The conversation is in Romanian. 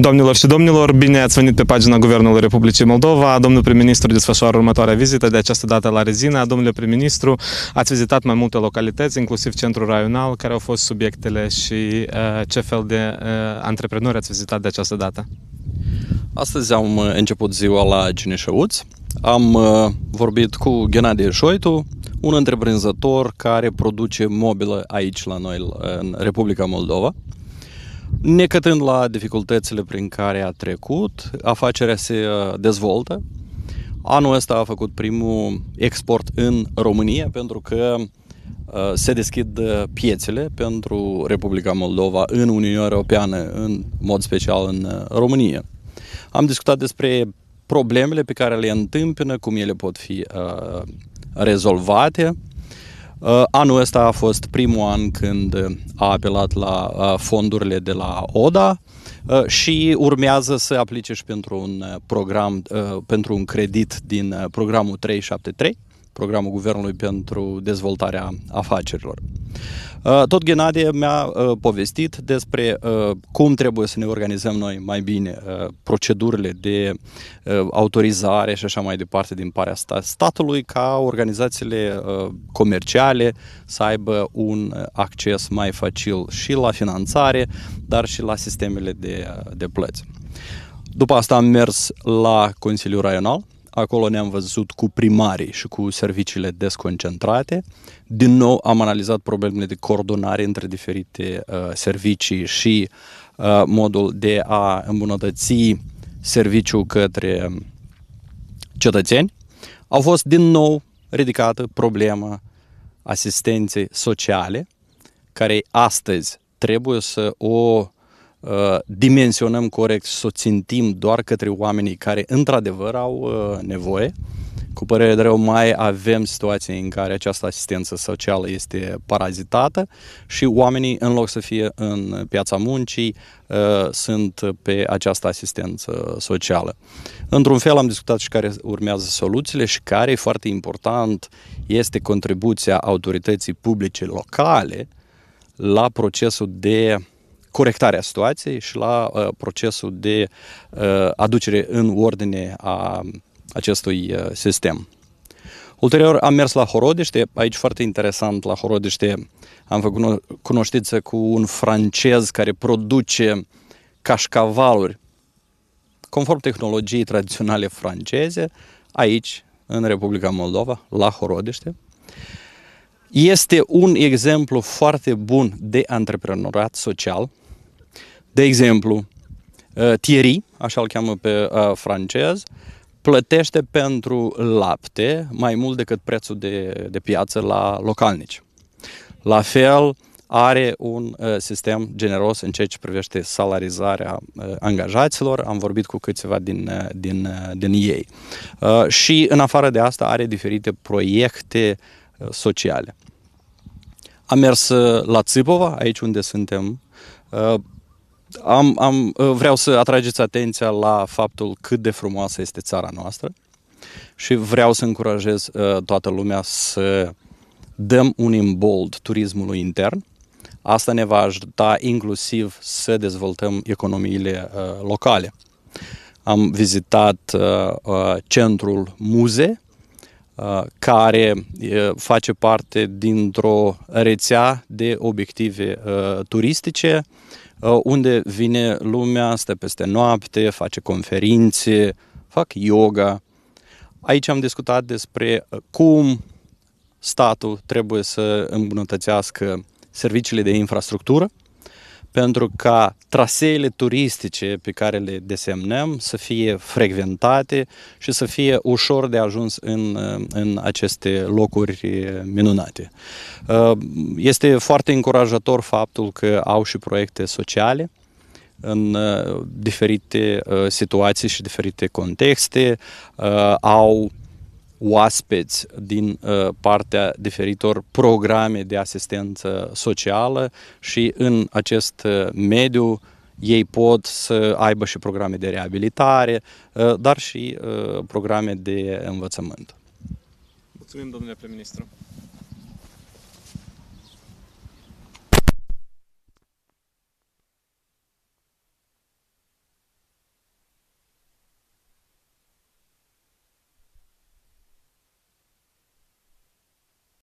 Domnilor și domnilor, bine ați venit pe pagina Guvernului Republicii Moldova. Domnul prim-ministru desfășoară următoarea vizită, de această dată la Rezina. Domnule prim-ministru, ați vizitat mai multe localități, inclusiv centrul raional, care au fost subiectele și uh, ce fel de uh, antreprenori ați vizitat de această dată? Astăzi am uh, început ziua la Cineșăuți. Am uh, vorbit cu Ghenadie Șoitu, un întreprinzător care produce mobilă aici la noi, în Republica Moldova necătând la dificultățile prin care a trecut, afacerea se uh, dezvoltă. Anul ăsta a făcut primul export în România pentru că uh, se deschid uh, piețele pentru Republica Moldova în Uniunea Europeană, în mod special în România. Am discutat despre problemele pe care le întâmpină, cum ele pot fi uh, rezolvate Uh, anul ăsta a fost primul an când uh, a apelat la uh, fondurile de la ODA și urmează să aplice și pentru un program, pentru un credit din programul 373 programul Guvernului pentru dezvoltarea afacerilor. Uh, tot Ghenadie mi-a uh, povestit despre uh, cum trebuie să ne organizăm noi mai bine procedurile de autorizare și așa mai departe din partea statului ca organizațiile comerciale să aibă un acces mai facil și la finanțare, dar și la sistemele de, de plăți. După asta am mers la Consiliul Raional, Acolo ne-am văzut cu primarii și cu serviciile desconcentrate. Din nou am analizat problemele de coordonare între diferite uh, servicii și uh, modul de a îmbunătăți serviciul către cetățeni. Au fost din nou ridicată problema asistenței sociale, care astăzi trebuie să o Uh, dimensionăm corect și să o țintim doar către oamenii care într-adevăr au uh, nevoie. Cu părere de rău, mai avem situații în care această asistență socială este parazitată și oamenii, în loc să fie în piața muncii, uh, sunt pe această asistență socială. Într-un fel am discutat și care urmează soluțiile și care e foarte important este contribuția autorității publice locale la procesul de uh, corectarea situației și la uh, procesul de uh, aducere în ordine a acestui uh, sistem. Ulterior am mers la Horodiște, aici foarte interesant la Horodiște am făcut cunoștință cu un francez care produce cașcavaluri conform tehnologiei tradiționale franceze aici în Republica Moldova, la Horodiște. Uh, este un exemplu foarte bun de antreprenorat social. De exemplu, uh, Thierry, așa îl cheamă pe uh, francez, plătește pentru lapte mai mult decât prețul de, de piață la localnici. La fel, are un uh, sistem generos în ceea ce privește salarizarea uh, angajaților. Am vorbit cu câțiva din, uh, din, uh, din ei. Și în afară de asta are diferite proiecte Uh, sociale. Am mers uh, la Țipova, aici unde suntem. Uh, am, am, vreau să atrageți atenția la faptul cât de frumoasă este țara noastră și vreau să încurajez toată lumea să dăm un imbold turismului intern. Asta ne va ajuta inclusiv să dezvoltăm economiile locale. Am vizitat centrul muze Uh, care uh, face parte dintr-o rețea de obiective uh, turistice, unde vine lumea, stă peste noapte, face conferințe, fac yoga. Aici am discutat despre cum statul trebuie să îmbunătățească serviciile de infrastructură, pentru ca traseele turistice pe care le desemnăm să fie frecventate și să fie ușor de ajuns în, în aceste locuri eh, minunate. Eh, este foarte încurajator faptul că au și proiecte sociale în eh, diferite situații și diferite contexte, au oaspeți din uh, partea diferitor programe de asistență socială și în acest uh, mediu ei pot să aibă și programe de reabilitare, uh, dar și programe de învățământ. Mulțumim, domnule prim-ministru!